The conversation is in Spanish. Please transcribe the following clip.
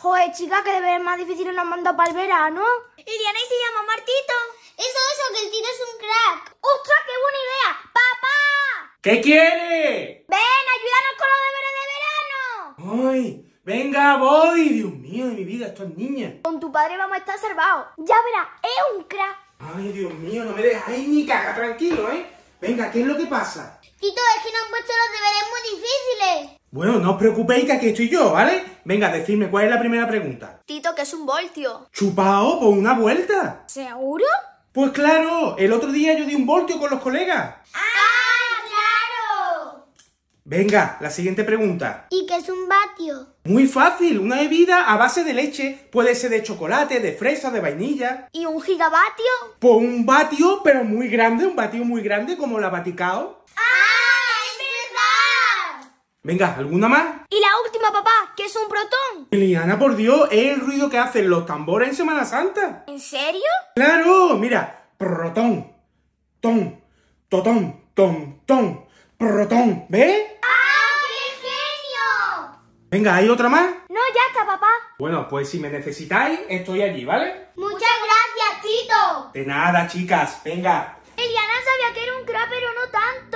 Joder, chica, que deberes más difíciles nos manda para el verano. ¿Y y se llama Martito. Eso, eso, que el tío es un crack. ¡Ostras, qué buena idea! ¡Papá! ¿Qué quiere? ¡Ven, ayúdanos con los deberes de verano! ¡Ay! ¡Venga, voy! ¡Dios mío de mi vida, estos niñas! Con tu padre vamos a estar salvados. Ya verás, es un crack. ¡Ay, Dios mío! No me dejes. ahí ni caga, tranquilo, ¿eh? Venga, ¿qué es lo que pasa? Tito, es que nos han puesto los deberes muy difíciles. Bueno, no os preocupéis que aquí estoy yo, ¿vale? Venga, decidme cuál es la primera pregunta. Tito, ¿qué es un voltio? Chupao, por pues una vuelta. ¿Seguro? Pues claro, el otro día yo di un voltio con los colegas. ¡Ah, claro! Venga, la siguiente pregunta. ¿Y qué es un vatio? Muy fácil, una bebida a base de leche. Puede ser de chocolate, de fresa, de vainilla. ¿Y un gigavatio? Pues un vatio, pero muy grande, un vatio muy grande como la Vaticao. ¡Ah! Venga, ¿alguna más? Y la última, papá, que es un protón. Liliana, por Dios, es el ruido que hacen los tambores en Semana Santa. ¿En serio? Claro, mira, protón, ton, totón, ton, ton, protón, ¿ve? ¡Ah, qué genio! Venga, ¿hay otra más? No, ya está, papá. Bueno, pues si me necesitáis, estoy allí, ¿vale? Muchas gracias, Tito. De nada, chicas, venga. Liliana sabía que era un pero no tanto.